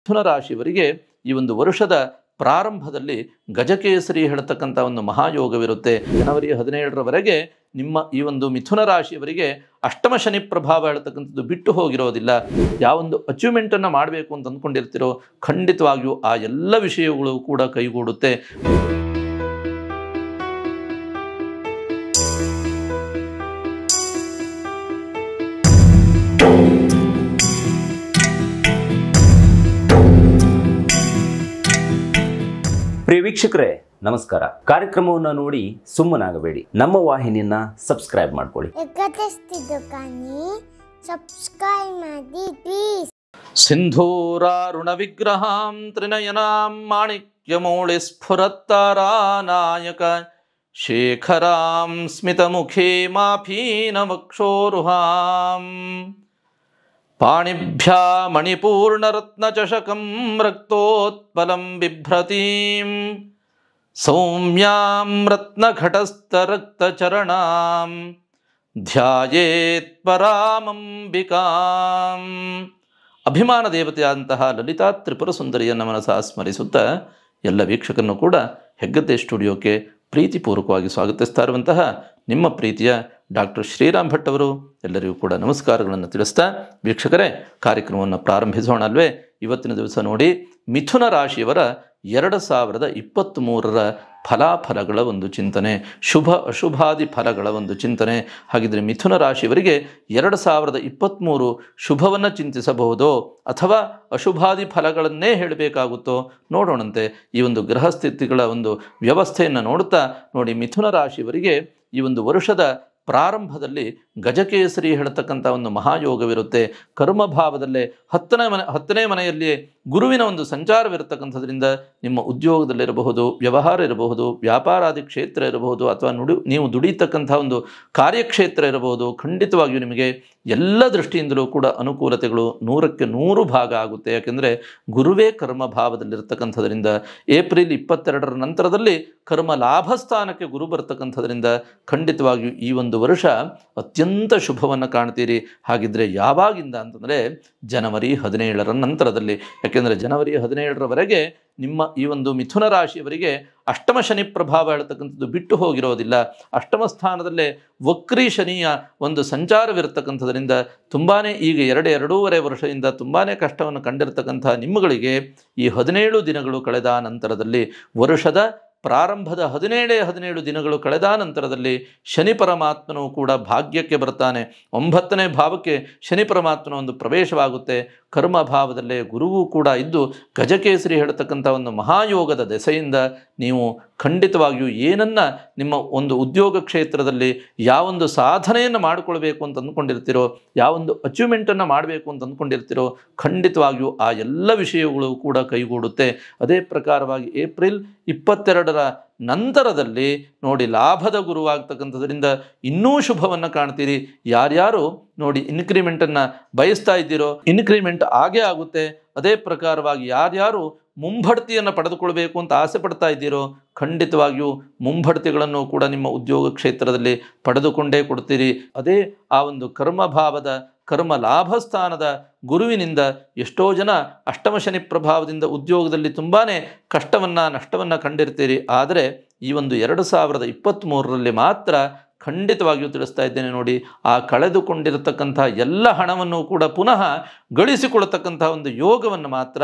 ಮಿಥುನ ರಾಶಿಯವರಿಗೆ ಈ ಒಂದು ವರ್ಷದ ಪ್ರಾರಂಭದಲ್ಲಿ ಗಜಕೇಸರಿ ಹೇಳ್ತಕ್ಕಂಥ ಒಂದು ಮಹಾಯೋಗವಿರುತ್ತೆ ಜನವರಿ ಹದಿನೇಳರವರೆಗೆ ನಿಮ್ಮ ಈ ಒಂದು ಮಿಥುನ ರಾಶಿಯವರಿಗೆ ಅಷ್ಟಮ ಶನಿ ಪ್ರಭಾವ ಹೇಳ್ತಕ್ಕಂಥದ್ದು ಬಿಟ್ಟು ಹೋಗಿರೋದಿಲ್ಲ ಯಾವೊಂದು ಅಚೀವ್ಮೆಂಟನ್ನು ಮಾಡಬೇಕು ಅಂತ ಅಂದ್ಕೊಂಡಿರ್ತಿರೋ ಖಂಡಿತವಾಗಿಯೂ ಆ ಎಲ್ಲ ವಿಷಯಗಳು ಕೂಡ ಕೈಗೂಡುತ್ತೆ ಪ್ರಿಯ ವೀಕ್ಷಕರೇ ನಮಸ್ಕಾರ ಕಾರ್ಯಕ್ರಮವನ್ನು ನೋಡಿ ಸುಮ್ಮನಾಗಬೇಡಿ ನಮ್ಮ ವಾಹಿನಿಯನ್ನ ಸಬ್ಸ್ಕ್ರೈಬ್ ಮಾಡ್ಕೊಳ್ಳಿ ಸಿಂಧೂರಾರುಣ ವಿಗ್ರಹಾಂ ತ್ರಿನಯನಾಂ ಸ್ಫುರತ್ತಾರ ನಾಯಕ ಶೇಖರಾಂ ಮುಖೇ ಮಾಫೀನ ವಕ್ಷೋರುಹಾಂ वाणीभ्या मणिपूरणरत्नचशकम् रक्तोत्पलम बिभ्रतिं सौम्यां रत्नघटस्त रक्तचरणाम् ध्यायेत् परामं अम्बिकाम् अभिमान देवत्यान्तः ललिता त्रिपुरसुन्दरीय नमानस स्मरिसुता ಎಲ್ಲ ವೀಕ್ಷಕನ್ನು ಪ್ರೀತಿಪೂರ್ವಕವಾಗಿ ಸ್ವಾಗತಿಸ್ತಾ ಇರುವಂತಹ ನಿಮ್ಮ ಪ್ರೀತಿಯ ಡಾಕ್ಟರ್ ಶ್ರೀರಾಮ್ ಭಟ್ ಅವರು ಎಲ್ಲರಿಗೂ ಕೂಡ ನಮಸ್ಕಾರಗಳನ್ನು ತಿಳಿಸ್ತಾ ವೀಕ್ಷಕರೇ ಕಾರ್ಯಕ್ರಮವನ್ನು ಪ್ರಾರಂಭಿಸೋಣ ಅಲ್ವೇ ಇವತ್ತಿನ ದಿವಸ ನೋಡಿ ಮಿಥುನ ರಾಶಿಯವರ ಎರಡು ಸಾವಿರದ ಇಪ್ಪತ್ತ್ಮೂರರ ಫಲಾಫಲಗಳ ಒಂದು ಚಿಂತನೆ ಶುಭ ಅಶುಭಾದಿ ಫಲಗಳ ಒಂದು ಚಿಂತನೆ ಹಾಗಿದ್ರೆ ಮಿಥುನ ರಾಶಿಯವರಿಗೆ ಎರಡು ಸಾವಿರದ ಇಪ್ಪತ್ತ್ಮೂರು ಶುಭವನ್ನು ಚಿಂತಿಸಬಹುದೋ ಅಥವಾ ಅಶುಭಾದಿ ಫಲಗಳನ್ನೇ ಹೇಳಬೇಕಾಗುತ್ತೋ ನೋಡೋಣಂತೆ ಈ ಒಂದು ಗ್ರಹ ಸ್ಥಿತಿಗಳ ಒಂದು ವ್ಯವಸ್ಥೆಯನ್ನು ನೋಡುತ್ತಾ ನೋಡಿ ಮಿಥುನ ರಾಶಿಯವರಿಗೆ ಈ ಒಂದು ವರ್ಷದ ಪ್ರಾರಂಭದಲ್ಲಿ ಗಜಕೇಸರಿ ಹೇಳ್ತಕ್ಕಂಥ ಒಂದು ಮಹಾಯೋಗವಿರುತ್ತೆ ಕರ್ಮಭಾವದಲ್ಲೇ ಹತ್ತನೇ ಮನೆ ಹತ್ತನೇ ಮನೆಯಲ್ಲಿ ಗುರುವಿನ ಒಂದು ಸಂಚಾರವಿರತಕ್ಕಂಥದ್ರಿಂದ ನಿಮ್ಮ ಉದ್ಯೋಗದಲ್ಲಿರಬಹುದು ವ್ಯವಹಾರ ಇರಬಹುದು ವ್ಯಾಪಾರಾದಿ ಕ್ಷೇತ್ರ ಇರಬಹುದು ಅಥವಾ ನುಡಿ ನೀವು ದುಡಿಯತಕ್ಕಂಥ ಒಂದು ಕಾರ್ಯಕ್ಷೇತ್ರ ಇರಬಹುದು ಖಂಡಿತವಾಗಿಯೂ ನಿಮಗೆ ಎಲ್ಲ ದೃಷ್ಟಿಯಿಂದಲೂ ಕೂಡ ಅನುಕೂಲತೆಗಳು ನೂರಕ್ಕೆ ನೂರು ಭಾಗ ಆಗುತ್ತೆ ಯಾಕೆಂದರೆ ಗುರುವೇ ಕರ್ಮ ಭಾವದಲ್ಲಿರ್ತಕ್ಕಂಥದ್ರಿಂದ ಏಪ್ರಿಲ್ ಇಪ್ಪತ್ತೆರಡರ ನಂತರದಲ್ಲಿ ಕರ್ಮ ಲಾಭ ಸ್ಥಾನಕ್ಕೆ ಗುರು ಬರ್ತಕ್ಕಂಥದ್ರಿಂದ ಖಂಡಿತವಾಗಿಯೂ ಈ ಒಂದು ವರ್ಷ ಅತ್ಯಂತ ಶುಭವನ್ನು ಕಾಣ್ತೀರಿ ಹಾಗಿದ್ದರೆ ಯಾವಾಗಿಂದ ಅಂತಂದರೆ ಜನವರಿ ಹದಿನೇಳರ ನಂತರದಲ್ಲಿ ಯಾಕೆಂದರೆ ಜನವರಿ ಹದಿನೇಳರವರೆಗೆ ನಿಮ್ಮ ಈ ಒಂದು ಮಿಥುನ ರಾಶಿಯವರಿಗೆ ಅಷ್ಟಮ ಶನಿ ಪ್ರಭಾವ ಹೇಳ್ತಕ್ಕಂಥದ್ದು ಬಿಟ್ಟು ಹೋಗಿರೋದಿಲ್ಲ ಅಷ್ಟಮ ಸ್ಥಾನದಲ್ಲೇ ವಕ್ರಿ ಶನಿಯ ಒಂದು ಸಂಚಾರವಿರತಕ್ಕಂಥದ್ರಿಂದ ತುಂಬಾ ಈಗ ಎರಡು ಎರಡೂವರೆ ವರ್ಷದಿಂದ ತುಂಬಾ ಕಷ್ಟವನ್ನು ಕಂಡಿರ್ತಕ್ಕಂಥ ನಿಮ್ಮಗಳಿಗೆ ಈ ಹದಿನೇಳು ದಿನಗಳು ಕಳೆದ ನಂತರದಲ್ಲಿ ವರ್ಷದ ಪ್ರಾರಂಭದ ಹದಿನೇಳೇ ಹದಿನೇಳು ದಿನಗಳು ಕಳೆದ ನಂತರದಲ್ಲಿ ಶನಿ ಪರಮಾತ್ಮನೂ ಕೂಡ ಭಾಗ್ಯಕ್ಕೆ ಬರ್ತಾನೆ ಒಂಬತ್ತನೇ ಭಾವಕ್ಕೆ ಶನಿ ಪರಮಾತ್ಮನ ಒಂದು ಪ್ರವೇಶವಾಗುತ್ತೆ ಕರ್ಮ ಭಾವದಲ್ಲೇ ಗುರುವೂ ಕೂಡ ಇದ್ದು ಗಜಕೇಸರಿ ಹೇಳ್ತಕ್ಕಂಥ ಒಂದು ಮಹಾಯೋಗದ ದೆಸೆಯಿಂದ ನೀವು ಖಂಡಿತವಾಗಿಯೂ ಏನನ್ನು ನಿಮ್ಮ ಒಂದು ಉದ್ಯೋಗ ಕ್ಷೇತ್ರದಲ್ಲಿ ಯಾವೊಂದು ಸಾಧನೆಯನ್ನು ಮಾಡಿಕೊಳ್ಬೇಕು ಅಂತ ಅಂದ್ಕೊಂಡಿರ್ತೀರೋ ಯಾವೊಂದು ಅಚೀವ್ಮೆಂಟನ್ನು ಮಾಡಬೇಕು ಅಂತ ಅಂದ್ಕೊಂಡಿರ್ತೀರೋ ಖಂಡಿತವಾಗಿಯೂ ಆ ಎಲ್ಲ ವಿಷಯಗಳು ಕೂಡ ಕೈಗೂಡುತ್ತೆ ಅದೇ ಪ್ರಕಾರವಾಗಿ ಏಪ್ರಿಲ್ ಇಪ್ಪತ್ತೆರಡರ ನಂತರದಲ್ಲಿ ನೋಡಿ ಲಾಭದ ಗುರುವಾಗ್ತಕ್ಕಂಥದ್ರಿಂದ ಇನ್ನೂ ಶುಭವನ್ನು ಕಾಣ್ತೀರಿ ಯಾರ್ಯಾರು ನೋಡಿ ಇನ್ಕ್ರಿಮೆಂಟನ್ನು ಬಯಸ್ತಾ ಇದ್ದೀರೋ ಇನ್ಕ್ರಿಮೆಂಟ್ ಆಗೇ ಆಗುತ್ತೆ ಅದೇ ಪ್ರಕಾರವಾಗಿ ಯಾರ್ಯಾರು ಮುಂಬಡ್ತಿಯನ್ನು ಪಡೆದುಕೊಳ್ಬೇಕು ಅಂತ ಆಸೆ ಪಡ್ತಾ ಇದ್ದೀರೋ ಖಂಡಿತವಾಗಿಯೂ ಮುಂಬಡ್ತಿಗಳನ್ನು ಕೂಡ ನಿಮ್ಮ ಉದ್ಯೋಗ ಕ್ಷೇತ್ರದಲ್ಲಿ ಪಡೆದುಕೊಂಡೇ ಕೊಡ್ತೀರಿ ಅದೇ ಆ ಒಂದು ಕರ್ಮಭಾವದ ಕರ್ಮ ಲಾಭಸ್ಥಾನದ ಗುರುವಿನಿಂದ ಎಷ್ಟೋ ಜನ ಅಷ್ಟಮ ಶನಿ ಪ್ರಭಾವದಿಂದ ಉದ್ಯೋಗದಲ್ಲಿ ತುಂಬಾ ಕಷ್ಟವನ್ನು ನಷ್ಟವನ್ನು ಕಂಡಿರ್ತೀರಿ ಆದರೆ ಈ ಒಂದು ಎರಡು ಸಾವಿರದ ಇಪ್ಪತ್ತ್ಮೂರರಲ್ಲಿ ಮಾತ್ರ ಖಂಡಿತವಾಗಿಯೂ ತಿಳಿಸ್ತಾ ಇದ್ದೇನೆ ನೋಡಿ ಆ ಕಳೆದುಕೊಂಡಿರತಕ್ಕಂಥ ಎಲ್ಲ ಹಣವನ್ನು ಕೂಡ ಪುನಃ ಗಳಿಸಿಕೊಳ್ಳತಕ್ಕಂಥ ಒಂದು ಯೋಗವನ್ನು ಮಾತ್ರ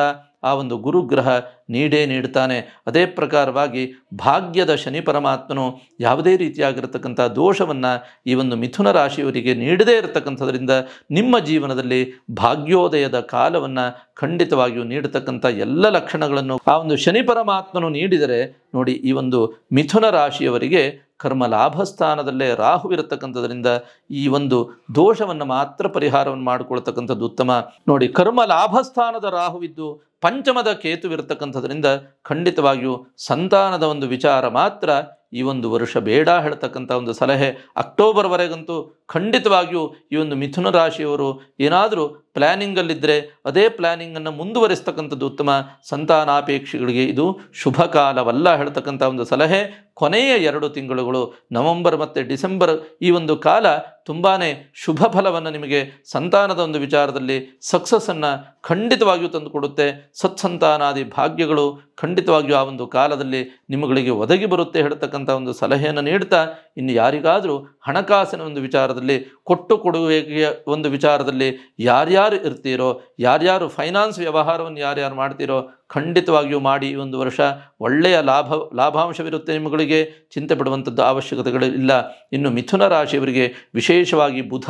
ಆ ಒಂದು ಗುರುಗ್ರಹ ನೀಡೇ ನೀಡ್ತಾನೆ ಅದೇ ಪ್ರಕಾರವಾಗಿ ಭಾಗ್ಯದ ಶನಿ ಪರಮಾತ್ಮನು ಯಾವುದೇ ರೀತಿಯಾಗಿರತಕ್ಕಂಥ ದೋಷವನ್ನು ಈ ಒಂದು ಮಿಥುನ ರಾಶಿಯವರಿಗೆ ನೀಡದೇ ಇರತಕ್ಕಂಥದ್ರಿಂದ ನಿಮ್ಮ ಜೀವನದಲ್ಲಿ ಭಾಗ್ಯೋದಯದ ಕಾಲವನ್ನು ಖಂಡಿತವಾಗಿಯೂ ನೀಡತಕ್ಕಂಥ ಎಲ್ಲ ಲಕ್ಷಣಗಳನ್ನು ಆ ಒಂದು ಶನಿ ಪರಮಾತ್ಮನು ನೀಡಿದರೆ ನೋಡಿ ಈ ಒಂದು ಮಿಥುನ ರಾಶಿಯವರಿಗೆ ಕರ್ಮ ಲಾಭಸ್ಥಾನದಲ್ಲೇ ರಾಹು ಇರತಕ್ಕಂಥದ್ರಿಂದ ಈ ಒಂದು ದೋಷವನ್ನು ಮಾತ್ರ ಪರಿಹಾರವನ್ನು ಮಾಡಿಕೊಳ್ತಕ್ಕಂಥದ್ದು ಉತ್ತಮ ನೋಡಿ ಕರ್ಮ ಲಾಭಸ್ಥಾನದ ರಾಹುವಿದ್ದು ಪಂಚಮದ ಕೇತುವಿರತಕ್ಕಂಥದ್ರಿಂದ ಖಂಡಿತವಾಗಿಯೂ ಸಂತಾನದ ಒಂದು ವಿಚಾರ ಮಾತ್ರ ಈ ಒಂದು ವರ್ಷ ಬೇಡ ಹೇಳ್ತಕ್ಕಂಥ ಒಂದು ಸಲಹೆ ಅಕ್ಟೋಬರ್ವರೆಗಂತೂ ಖಂಡಿತವಾಗಿಯೂ ಈ ಒಂದು ಮಿಥುನ ರಾಶಿಯವರು ಏನಾದರೂ ಪ್ಲ್ಯಾನಿಂಗಲ್ಲಿದ್ದರೆ ಅದೇ ಪ್ಲ್ಯಾನಿಂಗನ್ನು ಮುಂದುವರಿಸ್ತಕ್ಕಂಥದ್ದು ಉತ್ತಮ ಸಂತಾನಾಪೇಕ್ಷೆಗಳಿಗೆ ಇದು ಶುಭ ಕಾಲವಲ್ಲ ಹೇಳ್ತಕ್ಕಂಥ ಒಂದು ಸಲಹೆ ಕೊನೆಯ ಎರಡು ತಿಂಗಳುಗಳು ನವೆಂಬರ್ ಮತ್ತು ಡಿಸೆಂಬರ್ ಈ ಒಂದು ಕಾಲ ತುಂಬಾ ಶುಭ ಫಲವನ್ನು ನಿಮಗೆ ಸಂತಾನದ ಒಂದು ವಿಚಾರದಲ್ಲಿ ಸಕ್ಸಸ್ಸನ್ನು ಖಂಡಿತವಾಗಿಯೂ ತಂದುಕೊಡುತ್ತೆ ಸತ್ಸಂತಾನಾದಿ ಭಾಗ್ಯಗಳು ಖಂಡಿತವಾಗಿಯೂ ಆ ಒಂದು ಕಾಲದಲ್ಲಿ ನಿಮಗಳಿಗೆ ಒದಗಿ ಬರುತ್ತೆ ಹೇಳ್ತಕ್ಕಂಥ ಒಂದು ಸಲಹೆಯನ್ನು ನೀಡ್ತಾ ಇನ್ನು ಯಾರಿಗಾದರೂ ಹಣಕಾಸಿನ ಒಂದು ವಿಚಾರ ವಿಚಾರದಲ್ಲಿ ಕೊಟ್ಟು ಕೊಡುವಿಕೆಯ ಒಂದು ವಿಚಾರದಲ್ಲಿ ಯಾರ್ಯಾರು ಇರ್ತೀರೋ ಯಾರ್ಯಾರು ಫೈನಾನ್ಸ್ ವ್ಯವಹಾರವನ್ನು ಯಾರ್ಯಾರು ಮಾಡ್ತೀರೋ ಖಂಡಿತವಾಗಿಯೂ ಮಾಡಿ ಈ ಒಂದು ವರ್ಷ ಒಳ್ಳೆಯ ಲಾಭ ಲಾಭಾಂಶವಿರುತ್ತೆ ನಿಮ್ಮಗಳಿಗೆ ಚಿಂತೆ ಪಡುವಂಥದ್ದು ಅವಶ್ಯಕತೆಗಳು ಇಲ್ಲ ಇನ್ನು ಮಿಥುನ ರಾಶಿಯವರಿಗೆ ವಿಶೇಷವಾಗಿ ಬುಧ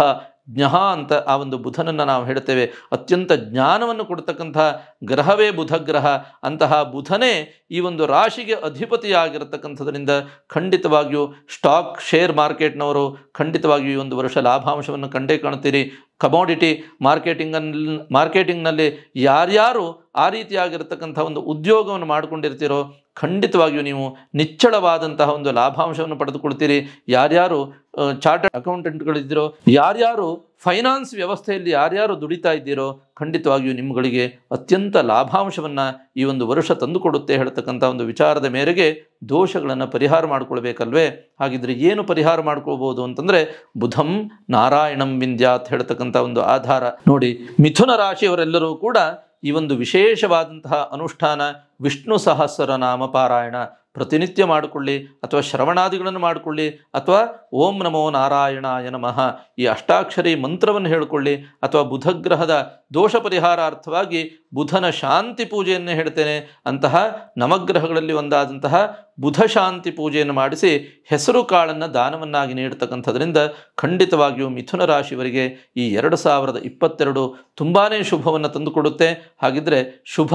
ಜ್ಞಹ ಅಂತ ಆ ಒಂದು ಬುಧನನ್ನು ನಾವು ಹೇಳ್ತೇವೆ ಅತ್ಯಂತ ಜ್ಞಾನವನ್ನು ಕೊಡ್ತಕ್ಕಂಥ ಗ್ರಹವೇ ಬುಧ ಗ್ರಹ ಅಂತಹ ಬುಧನೇ ಈ ಒಂದು ರಾಶಿಗೆ ಅಧಿಪತಿಯಾಗಿರತಕ್ಕಂಥದ್ರಿಂದ ಖಂಡಿತವಾಗಿಯೂ ಸ್ಟಾಕ್ ಶೇರ್ ಮಾರ್ಕೆಟ್ನವರು ಖಂಡಿತವಾಗಿಯೂ ಈ ಒಂದು ವರ್ಷ ಲಾಭಾಂಶವನ್ನು ಕಂಡೇ ಕಾಣ್ತೀರಿ ಕಮೋಡಿಟಿ ಮಾರ್ಕೆಟಿಂಗಲ್ಲಿ ಮಾರ್ಕೆಟಿಂಗ್ನಲ್ಲಿ ಯಾರ್ಯಾರು ಆ ರೀತಿಯಾಗಿರ್ತಕ್ಕಂಥ ಒಂದು ಉದ್ಯೋಗವನ್ನು ಮಾಡಿಕೊಂಡಿರ್ತೀರೋ ಖಂಡಿತವಾಗಿಯೂ ನೀವು ನಿಚ್ಚಳವಾದಂತಹ ಒಂದು ಲಾಭಾಂಶವನ್ನು ಪಡೆದುಕೊಳ್ತೀರಿ ಯಾರ್ಯಾರು ಚಾರ್ಟರ್ಡ್ ಅಕೌಂಟೆಂಟ್ಗಳಿದ್ದೀರೋ ಯಾರ್ಯಾರು ಫೈನಾನ್ಸ್ ವ್ಯವಸ್ಥೆಯಲ್ಲಿ ಯಾರ್ಯಾರು ದುಡಿತಾ ಇದ್ದೀರೋ ಖಂಡಿತವಾಗಿಯೂ ನಿಮ್ಮಗಳಿಗೆ ಅತ್ಯಂತ ಲಾಭಾಂಶವನ್ನು ಈ ಒಂದು ವರ್ಷ ತಂದುಕೊಡುತ್ತೆ ಹೇಳ್ತಕ್ಕಂಥ ಒಂದು ವಿಚಾರದ ಮೇರೆಗೆ ದೋಷಗಳನ್ನು ಪರಿಹಾರ ಮಾಡಿಕೊಳ್ಬೇಕಲ್ವೇ ಹಾಗಿದ್ರೆ ಏನು ಪರಿಹಾರ ಮಾಡ್ಕೊಳ್ಬೋದು ಅಂತಂದರೆ ಬುಧಂ ನಾರಾಯಣಂ ವಿಂದ್ಯಾತ್ ಹೇಳ್ತಕ್ಕಂಥ ಒಂದು ಆಧಾರ ನೋಡಿ ಮಿಥುನ ರಾಶಿಯವರೆಲ್ಲರೂ ಕೂಡ ಈ ಒಂದು ವಿಶೇಷವಾದಂತಹ ಅನುಷ್ಠಾನ ವಿಷ್ಣು ಸಹಸ್ರನಾಮ ಪಾರಾಯಣ ಪ್ರತಿನಿತ್ಯ ಮಾಡಿಕೊಳ್ಳಿ ಅಥವಾ ಶ್ರವಣಾದಿಗಳನ್ನು ಮಾಡಿಕೊಳ್ಳಿ ಅಥವಾ ಓಂ ನಮೋ ನಾರಾಯಣಾಯ ನಮಃ ಈ ಅಷ್ಟಾಕ್ಷರಿ ಮಂತ್ರವನ್ನು ಹೇಳಿಕೊಳ್ಳಿ ಅಥವಾ ಬುಧಗ್ರಹದ ದೋಷ ಪರಿಹಾರಾರ್ಥವಾಗಿ ಬುಧನ ಶಾಂತಿ ಪೂಜೆಯನ್ನು ಹೇಳ್ತೇನೆ ಅಂತಹ ನವಗ್ರಹಗಳಲ್ಲಿ ಒಂದಾದಂತಹ ಬುಧ ಶಾಂತಿ ಪೂಜೆಯನ್ನು ಮಾಡಿಸಿ ಹೆಸರು ಕಾಳನ್ನು ದಾನವನ್ನಾಗಿ ನೀಡ್ತಕ್ಕಂಥದ್ರಿಂದ ಖಂಡಿತವಾಗಿಯೂ ಮಿಥುನ ರಾಶಿಯವರಿಗೆ ಈ ಎರಡು ಸಾವಿರದ ಇಪ್ಪತ್ತೆರಡು ತುಂಬಾ ಶುಭವನ್ನು ತಂದುಕೊಡುತ್ತೆ ಹಾಗಿದ್ರೆ ಶುಭ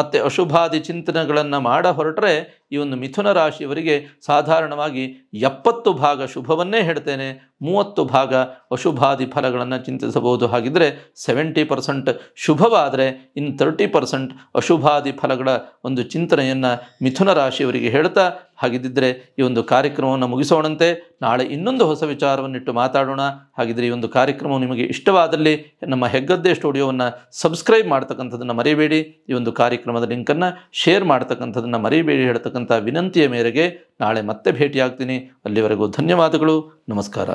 ಮತ್ತು ಅಶುಭಾದಿ ಚಿಂತನೆಗಳನ್ನು ಮಾಡ ಹೊರಟ್ರೆ ಈ ಒಂದು ಮಿಥುನ ರಾಶಿಯವರಿಗೆ ಸಾಧಾರಣವಾಗಿ ಎಪ್ಪತ್ತು ಭಾಗ ಶುಭವನ್ನು ಹೇಳ್ತೇನೆ ಮೂವತ್ತು ಭಾಗ ಅಶುಭಾದಿ ಫಲಗಳನ್ನು ಚಿಂತಿಸಬಹುದು ಹಾಗಿದ್ದರೆ ಸೆವೆಂಟಿ ಪರ್ಸೆಂಟ್ ಶುಭವಾದರೆ ಇನ್ನು ತರ್ಟಿ ಪರ್ಸೆಂಟ್ ಅಶುಭಾದಿ ಫಲಗಳ ಒಂದು ಚಿಂತನೆಯನ್ನು ಮಿಥುನ ರಾಶಿಯವರಿಗೆ ಹೇಳ್ತಾ ಹಾಗಿದ್ದರೆ ಈ ಒಂದು ಕಾರ್ಯಕ್ರಮವನ್ನು ಮುಗಿಸೋಣಂತೆ ನಾಳೆ ಇನ್ನೊಂದು ಹೊಸ ವಿಚಾರವನ್ನಿಟ್ಟು ಮಾತಾಡೋಣ ಹಾಗಿದ್ದರೆ ಈ ಒಂದು ಕಾರ್ಯಕ್ರಮವು ನಿಮಗೆ ಇಷ್ಟವಾದಲ್ಲಿ ನಮ್ಮ ಹೆಗ್ಗದ್ದೆ ಸ್ಟುಡಿಯೋವನ್ನು ಸಬ್ಸ್ಕ್ರೈಬ್ ಮಾಡ್ತಕ್ಕಂಥದ್ದನ್ನು ಮರೆಯಬೇಡಿ ಈ ಒಂದು ಕಾರ್ಯಕ್ರಮದ ಲಿಂಕನ್ನು ಶೇರ್ ಮಾಡ್ತಕ್ಕಂಥದ್ದನ್ನು ಮರೆಯಬೇಡಿ ಹೇಳ್ತಕ್ಕಂಥ ವಿನಂತಿಯ ಮೇರೆಗೆ ನಾಳೆ ಮತ್ತೆ ಭೇಟಿಯಾಗ್ತೀನಿ ಅಲ್ಲಿವರೆಗೂ ಧನ್ಯವಾದಗಳು ನಮಸ್ಕಾರ